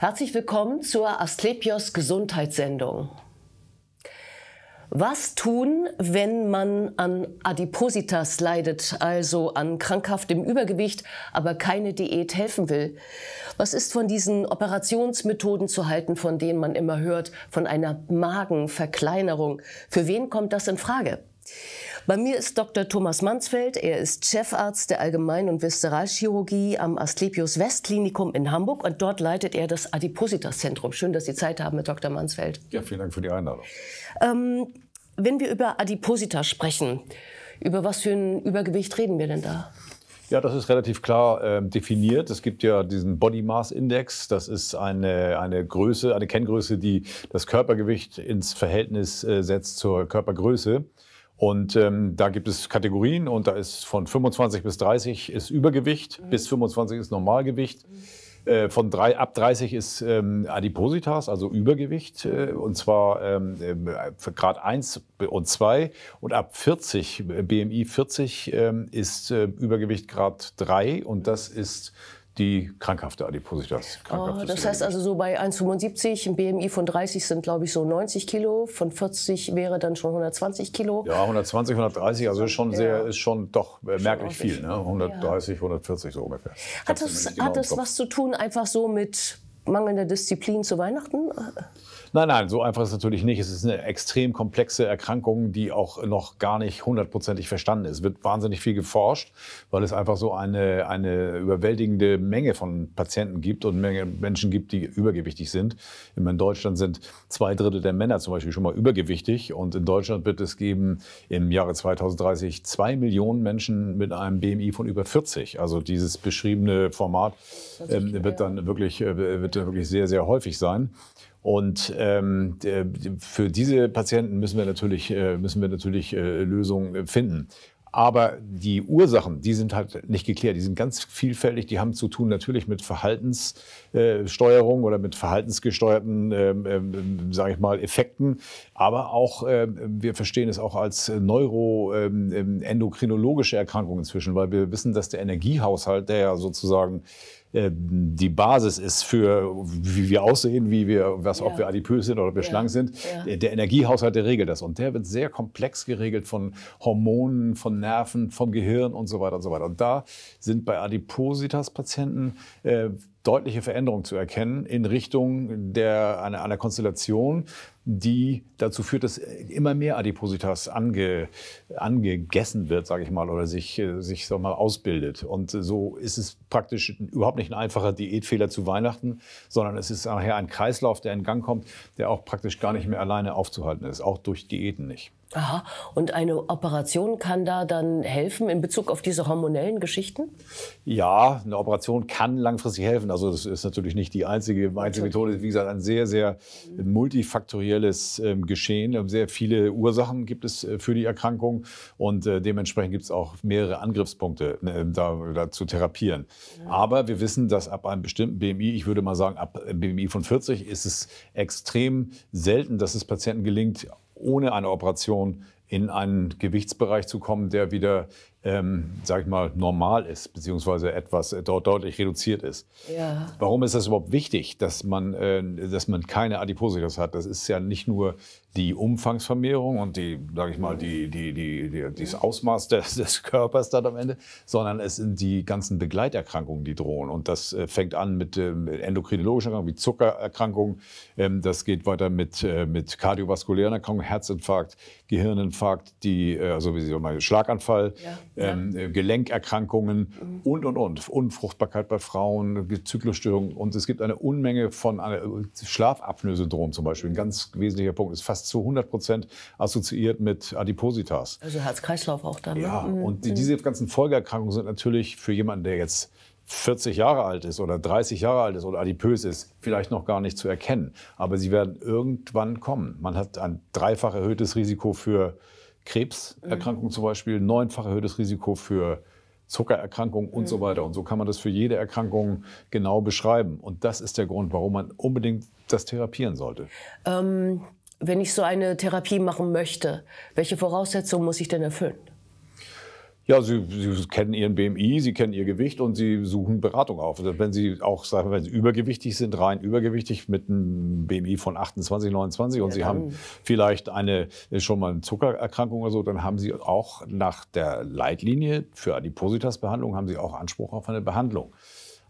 Herzlich willkommen zur Asklepios Gesundheitssendung. Was tun, wenn man an Adipositas leidet, also an krankhaftem Übergewicht, aber keine Diät helfen will? Was ist von diesen Operationsmethoden zu halten, von denen man immer hört, von einer Magenverkleinerung? Für wen kommt das in Frage? Bei mir ist Dr. Thomas Mansfeld. Er ist Chefarzt der Allgemein- und Visceralchirurgie am Asklepios Westklinikum in Hamburg und dort leitet er das Adipositas-Zentrum. Schön, dass Sie Zeit haben, mit Dr. Mansfeld. Ja, vielen Dank für die Einladung. Ähm, wenn wir über Adipositas sprechen, über was für ein Übergewicht reden wir denn da? Ja, das ist relativ klar äh, definiert. Es gibt ja diesen Body Mass Index. Das ist eine, eine Größe, eine Kenngröße, die das Körpergewicht ins Verhältnis äh, setzt zur Körpergröße. Und ähm, da gibt es Kategorien und da ist von 25 bis 30 ist Übergewicht, mhm. bis 25 ist Normalgewicht. Mhm. von drei, ab 30 ist ähm, Adipositas, also Übergewicht, äh, und zwar ähm, äh, Grad 1 und 2. Und ab 40, BMI 40, ist äh, Übergewicht Grad 3 und das mhm. ist die krankhafte Adipositas. Ah, das heißt also so bei 1,75, ein BMI von 30 sind glaube ich so 90 Kilo, von 40 wäre dann schon 120 Kilo. Ja, 120, 130, also ist schon sehr, ist schon doch äh, schon merklich viel, ne? 130, ja. 140 so ungefähr. Hat das, genau hat das was zu tun einfach so mit mangelnder Disziplin zu Weihnachten? Nein, nein, so einfach ist es natürlich nicht. Es ist eine extrem komplexe Erkrankung, die auch noch gar nicht hundertprozentig verstanden ist. Es wird wahnsinnig viel geforscht, weil es einfach so eine, eine überwältigende Menge von Patienten gibt und Menge Menschen gibt, die übergewichtig sind. In Deutschland sind zwei Drittel der Männer zum Beispiel schon mal übergewichtig und in Deutschland wird es geben im Jahre 2030 zwei Millionen Menschen mit einem BMI von über 40. Also dieses beschriebene Format ähm, wird dann wirklich, äh, wird wirklich sehr, sehr häufig sein. Und ähm, für diese Patienten müssen wir natürlich, äh, müssen wir natürlich äh, Lösungen äh, finden. Aber die Ursachen, die sind halt nicht geklärt. Die sind ganz vielfältig. Die haben zu tun natürlich mit Verhaltenssteuerung oder mit verhaltensgesteuerten, ähm, ähm, sage ich mal, Effekten. Aber auch, ähm, wir verstehen es auch als neuroendokrinologische ähm, ähm Erkrankung inzwischen, weil wir wissen, dass der Energiehaushalt, der ja sozusagen äh, die Basis ist für, wie wir aussehen, wie wir, was, ja. ob wir adipös sind oder ob wir ja. schlank sind. Ja. Äh, der Energiehaushalt, der regelt das. Und der wird sehr komplex geregelt von Hormonen, von Nerven, vom Gehirn und so weiter und so weiter. Und da sind bei Adipositas-Patienten äh, deutliche Veränderung zu erkennen in Richtung der, einer, einer Konstellation, die dazu führt, dass immer mehr Adipositas ange, angegessen wird, sage ich mal, oder sich, äh, sich sag mal, ausbildet. Und so ist es praktisch überhaupt nicht ein einfacher Diätfehler zu Weihnachten, sondern es ist nachher ein Kreislauf, der in Gang kommt, der auch praktisch gar nicht mehr alleine aufzuhalten ist, auch durch Diäten nicht. Aha. Und eine Operation kann da dann helfen in Bezug auf diese hormonellen Geschichten? Ja, eine Operation kann langfristig helfen. Also das ist natürlich nicht die einzige, einzige Methode. Wie gesagt, ein sehr, sehr multifaktorielles äh, Geschehen. Ähm, sehr viele Ursachen gibt es äh, für die Erkrankung und äh, dementsprechend gibt es auch mehrere Angriffspunkte, ähm, da, da, zu therapieren. Ja. Aber wir wissen, dass ab einem bestimmten BMI, ich würde mal sagen, ab äh, BMI von 40 ist es extrem selten, dass es Patienten gelingt, ohne eine Operation in einen Gewichtsbereich zu kommen, der wieder ähm, sage ich mal, normal ist, beziehungsweise etwas äh, dort deutlich reduziert ist. Ja. Warum ist das überhaupt wichtig, dass man, äh, dass man keine Adipositas hat? Das ist ja nicht nur die Umfangsvermehrung und die, sage ich mal, die, die, die, die, dieses Ausmaß des, des Körpers dann am Ende, sondern es sind die ganzen Begleiterkrankungen, die drohen. Und das äh, fängt an mit, ähm, mit endokrinologischen Erkrankungen wie Zuckererkrankungen. Ähm, das geht weiter mit, äh, mit kardiovaskulären Erkrankungen, Herzinfarkt, Gehirninfarkt, die, äh, also wie Sie sagen, Schlaganfall. Ja ähm, äh, Gelenkerkrankungen mhm. und, und, und. Unfruchtbarkeit bei Frauen, Zyklusstörungen. Und es gibt eine Unmenge von äh, Schlafapnoe-Syndrom zum Beispiel. Ein mhm. ganz wesentlicher Punkt ist fast zu 100 Prozent assoziiert mit Adipositas. Also Herz-Kreislauf auch dann. Ne? Ja, ne? und mhm. diese ganzen Folgeerkrankungen sind natürlich für jemanden, der jetzt 40 Jahre alt ist oder 30 Jahre alt ist oder adipös ist, vielleicht noch gar nicht zu erkennen. Aber sie werden irgendwann kommen. Man hat ein dreifach erhöhtes Risiko für Krebserkrankung mhm. zum Beispiel, neunfach erhöhtes Risiko für Zuckererkrankungen und mhm. so weiter. Und so kann man das für jede Erkrankung genau beschreiben. Und das ist der Grund, warum man unbedingt das therapieren sollte. Ähm, wenn ich so eine Therapie machen möchte, welche Voraussetzungen muss ich denn erfüllen? Ja, sie, sie, kennen ihren BMI, sie kennen ihr Gewicht und sie suchen Beratung auf. Also wenn sie auch, sagen wir, wenn sie übergewichtig sind, rein übergewichtig mit einem BMI von 28, 29 und ja, sie haben vielleicht eine äh, schon mal eine Zuckererkrankung oder so, dann haben sie auch nach der Leitlinie für Adipositas-Behandlung haben sie auch Anspruch auf eine Behandlung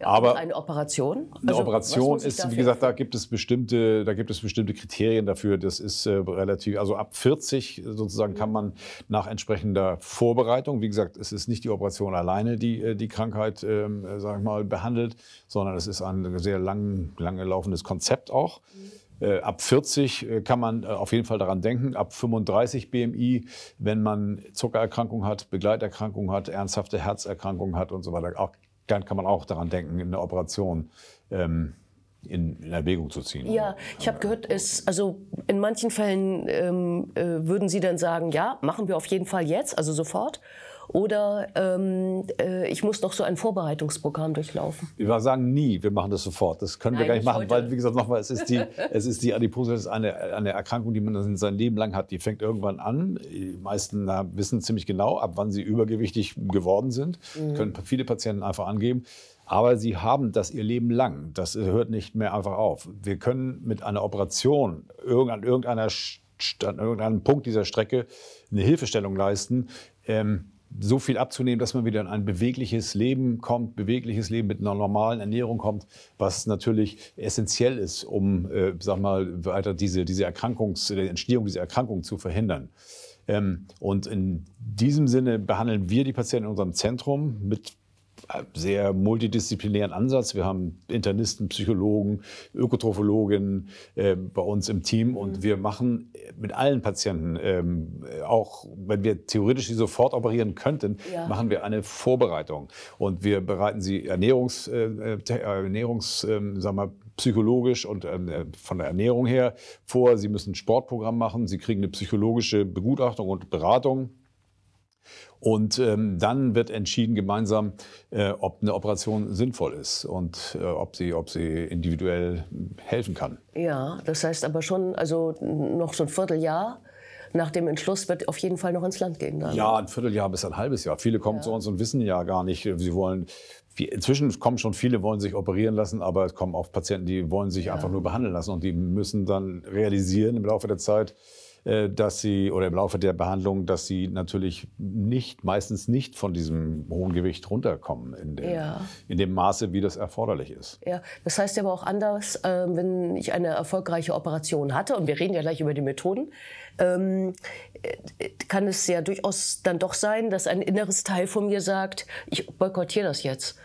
aber eine Operation? Eine also, Operation ist, wie gesagt, da gibt es bestimmte, da gibt es bestimmte Kriterien dafür. Das ist äh, relativ, also ab 40 sozusagen kann mhm. man nach entsprechender Vorbereitung, wie gesagt, es ist nicht die Operation alleine, die äh, die Krankheit, ähm, äh, sag ich mal, behandelt, sondern es ist ein sehr lang, lange laufendes Konzept auch. Mhm. Äh, ab 40 kann man auf jeden Fall daran denken. Ab 35 BMI, wenn man Zuckererkrankung hat, Begleiterkrankung hat, ernsthafte Herzerkrankung hat und so weiter, auch dann kann man auch daran denken, eine Operation ähm, in, in, Erwägung zu ziehen. Ja, ich habe gehört, es, also in manchen Fällen ähm, äh, würden Sie dann sagen, ja, machen wir auf jeden Fall jetzt, also sofort. Oder ähm, äh, ich muss noch so ein Vorbereitungsprogramm durchlaufen. Ich würde sagen, nie, wir machen das sofort. Das können Nein, wir gar nicht machen, heute. weil, wie gesagt, nochmal, es ist die, es ist die Adipose, das ist eine, eine Erkrankung, die man sein Leben lang hat. Die fängt irgendwann an. Die meisten wissen ziemlich genau, ab wann sie übergewichtig geworden sind. Mhm. Können viele Patienten einfach angeben. Aber sie haben das ihr Leben lang. Das hört nicht mehr einfach auf. Wir können mit einer Operation an irgendeiner, an irgendeinem Punkt dieser Strecke eine Hilfestellung leisten. Ähm, so viel abzunehmen, dass man wieder in ein bewegliches Leben kommt, bewegliches Leben mit einer normalen Ernährung kommt, was natürlich essentiell ist, um, äh, sag mal, weiter diese, diese Erkrankungs-, die Entstehung dieser Erkrankung zu verhindern. Ähm, und in diesem Sinne behandeln wir die Patienten in unserem Zentrum mit sehr multidisziplinären Ansatz. Wir haben Internisten, Psychologen, Ökotrophologinnen äh, bei uns im Team und mhm. wir machen äh, mit allen Patienten, ähm, äh, auch wenn wir theoretisch sie sofort operieren könnten, ja. machen wir eine Vorbereitung und wir bereiten sie Ernährungs, äh, äh Ernährungs äh, sagen wir, psychologisch und ähm, von der Ernährung her vor. Sie müssen ein Sportprogramm machen, sie kriegen eine psychologische Begutachtung und Beratung. Und ähm, dann wird entschieden gemeinsam, äh, ob eine Operation sinnvoll ist und äh, ob, sie, ob sie individuell helfen kann. Ja, das heißt aber schon, also noch so ein Vierteljahr nach dem Entschluss wird auf jeden Fall noch ins Land gehen. Dann. Ja, ein Vierteljahr bis ein halbes Jahr. Viele kommen ja. zu uns und wissen ja gar nicht, sie wollen. Inzwischen kommen schon viele, wollen sich operieren lassen, aber es kommen auch Patienten, die wollen sich ja. einfach nur behandeln lassen und die müssen dann realisieren im Laufe der Zeit, äh, dass sie oder im Laufe der Behandlung, dass sie natürlich nicht, meistens nicht von diesem hohen Gewicht runterkommen in dem, ja. in dem Maße, wie das erforderlich ist. Ja, das heißt aber auch anders, äh, wenn ich eine erfolgreiche Operation hatte, und wir reden ja gleich über die Methoden, ähm, äh, kann es ja durchaus dann doch sein, dass ein inneres Teil von mir sagt, ich boykottiere das jetzt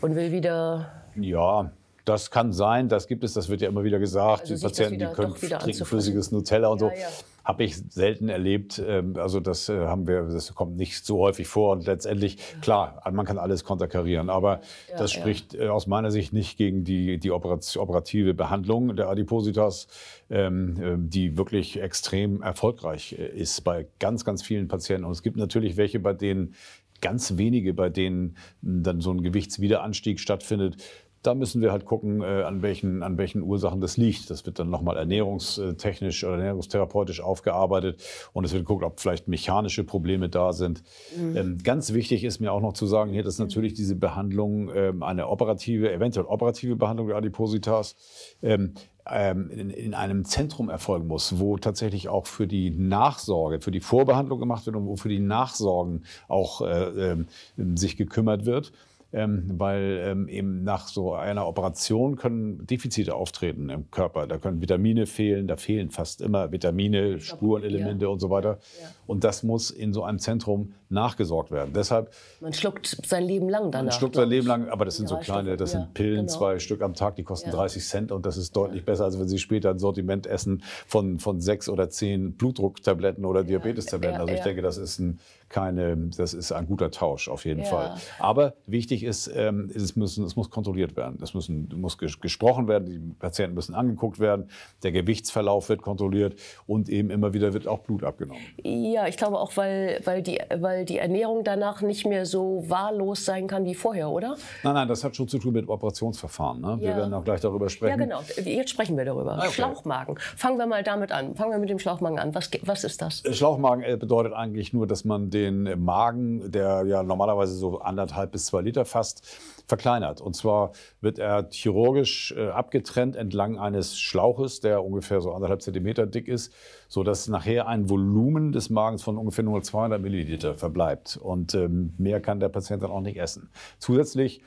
und will wieder ja, das kann sein, das gibt es, das wird ja immer wieder gesagt. Also die Patienten, wieder, die können trinken flüssiges Nutella und ja, so. Ja. Habe ich selten erlebt. Ähm, also das äh, haben wir, das kommt nicht so häufig vor. Und letztendlich, ja. klar, also man kann alles konterkarieren. Aber das spricht äh, aus meiner Sicht nicht gegen die, die operative Behandlung der Adipositas, ähm, ähm, die wirklich extrem erfolgreich äh, ist bei ganz, ganz vielen Patienten. Und es gibt natürlich welche, bei denen ganz wenige, bei denen hm, dann so ein Gewichtswiederanstieg stattfindet. Da müssen wir halt gucken, äh, an welchen, an welchen Ursachen das liegt. Das wird dann nochmal ernährungstechnisch oder ernährungstherapeutisch aufgearbeitet und es wird geguckt, ob vielleicht mechanische Probleme da sind. Mhm. Ähm, ganz wichtig ist mir auch noch zu sagen hier, dass mhm. natürlich diese Behandlung ähm, eine operative, eventuell operative Behandlung der Adipositas ähm, in einem Zentrum erfolgen muss, wo tatsächlich auch für die Nachsorge, für die Vorbehandlung gemacht wird und wo für die Nachsorgen auch äh, sich gekümmert wird ähm, weil ähm, eben nach so einer Operation können Defizite auftreten im Körper. Da können Vitamine fehlen, da fehlen fast immer Vitamine, Spurenelemente und so weiter. Ja. Und das muss in so einem Zentrum nachgesorgt werden. Deshalb man schluckt sein Leben lang danach. Man schluckt sein Leben lang, aber das sind so kleine, das ja, sind Pillen, genau. zwei Stück am Tag, die kosten ja. 30 Cent und das ist deutlich ja. besser, als wenn Sie später ein Sortiment essen von, von sechs oder zehn Blutdrucktabletten oder Diabetestabletten. Also ich denke, das ist ein, keine, das ist ein guter Tausch auf jeden Fall. Aber wichtig ist, ähm, es, müssen, es muss kontrolliert werden. Es müssen, muss gesprochen werden, die Patienten müssen angeguckt werden, der Gewichtsverlauf wird kontrolliert und eben immer wieder wird auch Blut abgenommen. Ja, ich glaube auch, weil, weil, die, weil weil die Ernährung danach nicht mehr so wahllos sein kann wie vorher, oder? Nein, nein, das hat schon zu tun mit Operationsverfahren. Ne? Ja. Wir werden auch gleich darüber sprechen. Ja, genau. Jetzt sprechen wir darüber. Ah, okay. Schlauchmagen. Fangen wir mal damit an. Fangen wir mit dem Schlauchmagen an. Was, was ist das? Äh, Schlauchmagen äh, bedeutet eigentlich nur, dass man den Magen, der ja normalerweise so anderthalb bis zwei Liter fasst, verkleinert. Und zwar wird er chirurgisch äh, abgetrennt entlang eines Schlauches, der ungefähr so anderthalb Zentimeter dick ist so dass nachher ein Volumen des Magens von ungefähr nur 200 Milliliter verbleibt. Und ähm, mehr kann der Patient dann auch nicht essen. Zusätzlich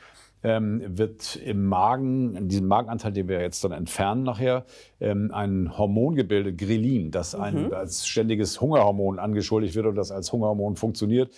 ähm, wird im Magen, in diesem Magenanteil, den wir jetzt dann entfernen nachher, ähm, ein Hormon gebildet, Grelin, das mhm. ein, als ständiges Hungerhormon angeschuldigt wird und das als Hungerhormon funktioniert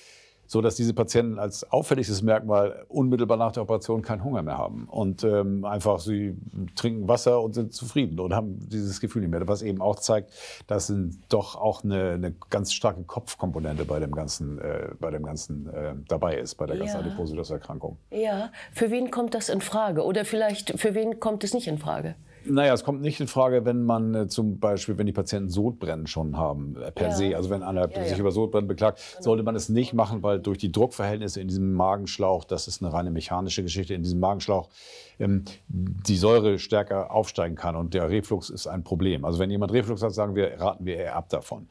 so dass diese Patienten als auffälligstes Merkmal unmittelbar nach der Operation keinen Hunger mehr haben und ähm, einfach sie trinken Wasser und sind zufrieden und haben dieses Gefühl nicht mehr. Was eben auch zeigt, dass sind doch auch eine, eine, ganz starke Kopfkomponente bei dem ganzen, äh, bei dem ganzen äh, dabei ist bei der ganzen ja. Adipositas-Erkrankung. Ja, für wen kommt das in Frage oder vielleicht für wen kommt es nicht in Frage? Naja, es kommt nicht in Frage, wenn man äh, zum Beispiel, wenn die Patienten Sodbrennen schon haben, äh, per ja. se, also wenn einer ja, sich ja. über Sodbrennen beklagt, genau. sollte man es nicht machen, weil durch die Druckverhältnisse in diesem Magenschlauch, das ist eine reine mechanische Geschichte, in diesem Magenschlauch ähm, die Säure stärker aufsteigen kann und der Reflux ist ein Problem. Also wenn jemand Reflux hat, sagen wir, raten wir eher ab davon.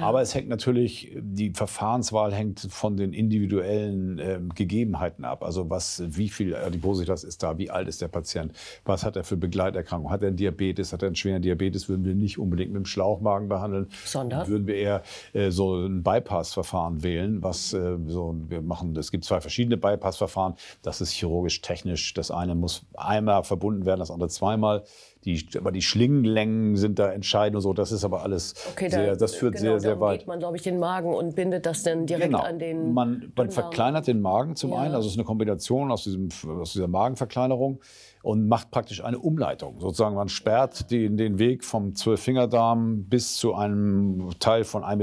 Aber es hängt natürlich, die Verfahrenswahl hängt von den individuellen äh, Gegebenheiten ab. Also was, wie viel Adipositas ist da, wie alt ist der Patient, was hat er für Begleiterkrankungen, hat er einen Diabetes, hat er einen schweren Diabetes, würden wir nicht unbedingt mit dem Schlauchmagen behandeln. Sondern? Würden wir eher äh, so ein Bypass-Verfahren wählen, was äh, so, wir machen, es gibt zwei verschiedene Bypass-Verfahren, das ist chirurgisch, technisch, das eine muss einmal verbunden werden, das andere zweimal die, aber die Schlingenlängen sind da entscheidend und so. Das ist aber alles okay, sehr, da, das führt genau, sehr, sehr weit. geht man, glaube ich, den Magen und bindet das dann direkt genau. an den. Man, man genau. verkleinert den Magen zum ja. einen, also es ist eine Kombination aus, diesem, aus dieser Magenverkleinerung und macht praktisch eine Umleitung. Sozusagen man sperrt den, den Weg vom Zwölffingerdarm bis zu einem Teil von 1,50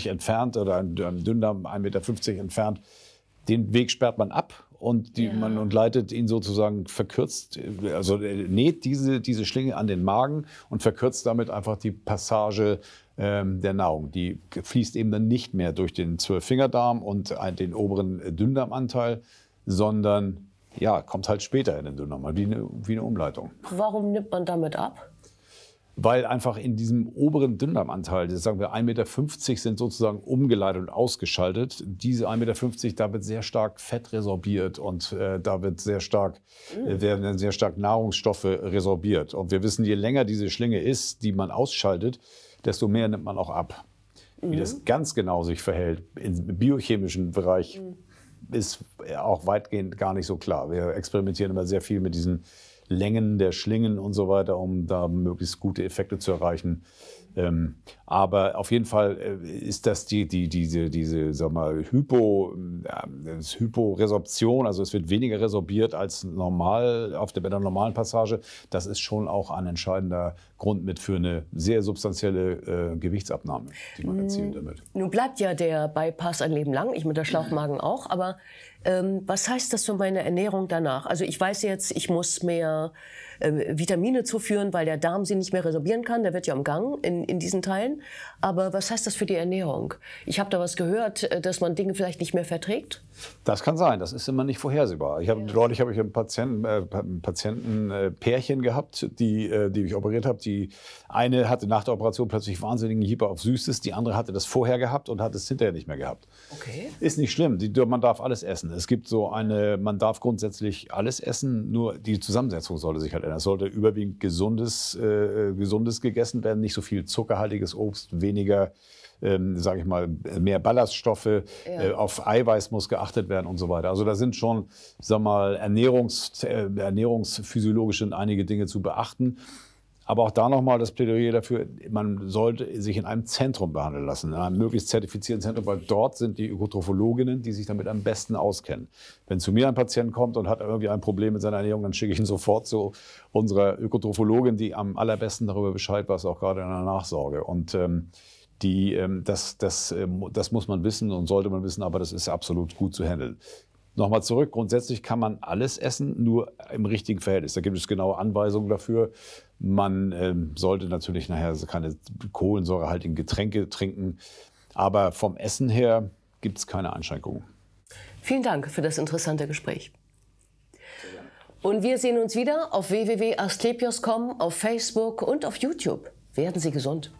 Meter entfernt oder einem Dünndarm 1,50 Meter entfernt. Den Weg sperrt man ab und, die, ja. man, und leitet ihn sozusagen verkürzt, äh, also äh, näht diese, diese Schlinge an den Magen und verkürzt damit einfach die Passage ähm, der Nahrung. Die fließt eben dann nicht mehr durch den Zwölffingerdarm und den oberen Dünndarmanteil, sondern ja, kommt halt später in den Dünndarm, wie eine, wie eine Umleitung. Warum nimmt man damit ab? weil einfach in diesem oberen Dünndarmanteil, das sagen wir 1,50 Meter sind sozusagen umgeleitet und ausgeschaltet. Diese 1,50 Meter, da wird sehr stark Fett resorbiert und äh, da wird sehr stark, mm. äh, werden sehr stark Nahrungsstoffe resorbiert. Und wir wissen, je länger diese Schlinge ist, die man ausschaltet, desto mehr nimmt man auch ab. Mhm. Wie das mhm. ganz genau sich verhält im biochemischen Bereich, mhm. ist auch weitgehend gar nicht so klar. Wir experimentieren immer sehr viel mit diesen Längen der Schlingen und so weiter, um da möglichst gute Effekte zu erreichen. Ähm, aber auf jeden Fall äh, ist das die, die, diese, diese mal, Hypo, äh, das Hyporesorption, also es wird weniger resorbiert als normal auf der, bei der normalen Passage. Das ist schon auch ein entscheidender Grund mit für eine sehr substanzielle äh, Gewichtsabnahme, die man erzielt mm, damit. Nun bleibt ja der Bypass ein Leben lang, ich mit der Schlauchmagen auch, aber ähm, was heißt das für meine Ernährung danach? Also ich weiß jetzt, ich muss mehr äh, Vitamine zuführen, weil der Darm sie nicht mehr resorbieren kann, der wird ja im Gang in, in diesen Teilen. Aber was heißt das für die Ernährung? Ich habe da was gehört, äh, dass man Dinge vielleicht nicht mehr verträgt. Das kann sein, das ist immer nicht vorhersehbar. Ich hab, ja. Neulich habe ich ein Patienten, äh, Patientenpärchen äh, gehabt, die, äh, die ich operiert habe. Die eine hatte nach der Operation plötzlich wahnsinnigen Hieber auf Süßes, die andere hatte das vorher gehabt und hat es hinterher nicht mehr gehabt. Okay. Ist nicht schlimm, die, man darf alles essen. Es gibt so eine, man darf grundsätzlich alles essen, nur die Zusammensetzung sollte sich halt ändern. Es sollte überwiegend gesundes, äh, äh gesundes gegessen werden, nicht so viel zuckerhaltiges Obst, weniger ähm, sage ich mal, mehr Ballaststoffe, äh, ja. äh, auf Eiweiß muss geachtet werden und so weiter. Also da sind schon, sag mal, Ernährungs, äh, ernährungsphysiologisch einige Dinge zu beachten. Aber auch da nochmal das Plädoyer dafür, man sollte sich in einem Zentrum behandeln lassen, in einem möglichst zertifizierten Zentrum, weil dort sind die Ökotrophologinnen, die sich damit am besten auskennen. Wenn zu mir ein Patient kommt und hat irgendwie ein Problem mit seiner Ernährung, dann schicke ich ihn sofort zu unserer Ökotrophologin, die am allerbesten darüber Bescheid weiß, auch gerade in der Nachsorge. Und ähm, die, ähm, das, das, ähm, das muss man wissen und sollte man wissen, aber das ist absolut gut zu handeln. Nochmal zurück, grundsätzlich kann man alles essen, nur im richtigen Verhältnis. Da gibt es genaue Anweisungen dafür. Man ähm, sollte natürlich nachher keine kohlensäurehaltigen Getränke trinken, aber vom Essen her gibt es keine Einschränkungen. Vielen Dank für das interessante Gespräch. Und wir sehen uns wieder auf www.asklepios.com, auf Facebook und auf YouTube. Werden Sie gesund.